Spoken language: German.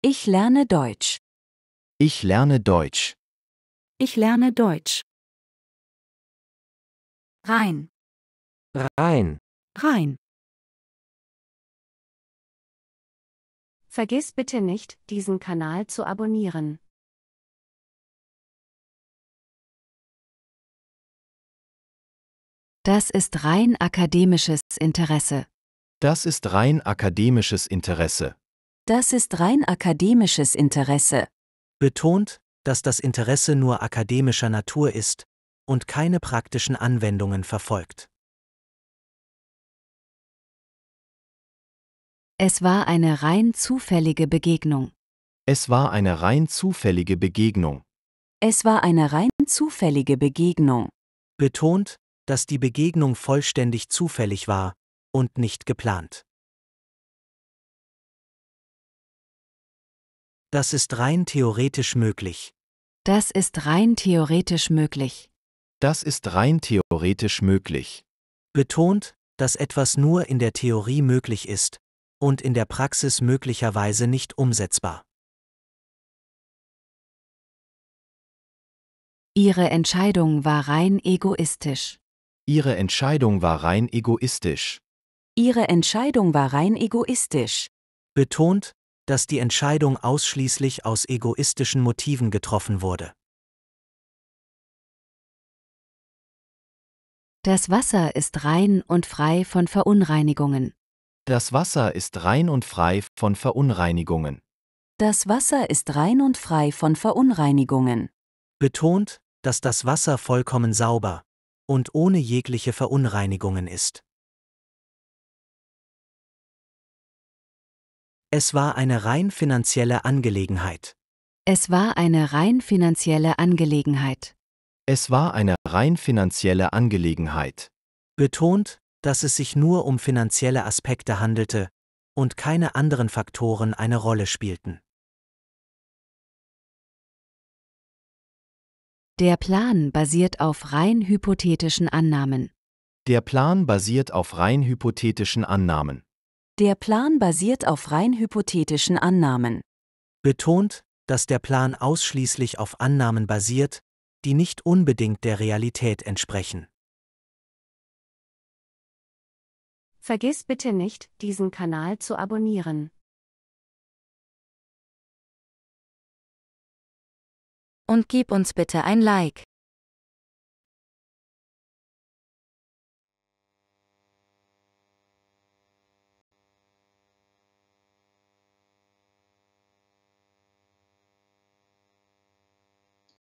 Ich lerne Deutsch. Ich lerne Deutsch. Ich lerne Deutsch. Rein. Rein. Rein. Vergiss bitte nicht, diesen Kanal zu abonnieren. Das ist rein akademisches Interesse. Das ist rein akademisches Interesse. Das ist rein akademisches Interesse. Betont, dass das Interesse nur akademischer Natur ist und keine praktischen Anwendungen verfolgt. Es war eine rein zufällige Begegnung. Es war eine rein zufällige Begegnung. Es war eine rein zufällige Begegnung. Betont, dass die Begegnung vollständig zufällig war und nicht geplant. Das ist rein theoretisch möglich. Das ist rein theoretisch möglich. Das ist rein theoretisch möglich. Betont, dass etwas nur in der Theorie möglich ist und in der Praxis möglicherweise nicht umsetzbar. Ihre Entscheidung war rein egoistisch. Ihre Entscheidung war rein egoistisch. Ihre Entscheidung war rein egoistisch. Betont, dass die Entscheidung ausschließlich aus egoistischen Motiven getroffen wurde. Das Wasser ist rein und frei von Verunreinigungen. Das Wasser ist rein und frei von Verunreinigungen. Das Wasser ist rein und frei von Verunreinigungen. Betont, dass das Wasser vollkommen sauber und ohne jegliche Verunreinigungen ist. Es war eine rein finanzielle Angelegenheit. Es war eine rein finanzielle Angelegenheit. Es war eine rein finanzielle Angelegenheit. Betont, dass es sich nur um finanzielle Aspekte handelte und keine anderen Faktoren eine Rolle spielten. Der Plan basiert auf rein hypothetischen Annahmen. Der Plan basiert auf rein hypothetischen Annahmen. Der Plan basiert auf rein hypothetischen Annahmen. Betont, dass der Plan ausschließlich auf Annahmen basiert, die nicht unbedingt der Realität entsprechen. Vergiss bitte nicht, diesen Kanal zu abonnieren. Und gib uns bitte ein Like.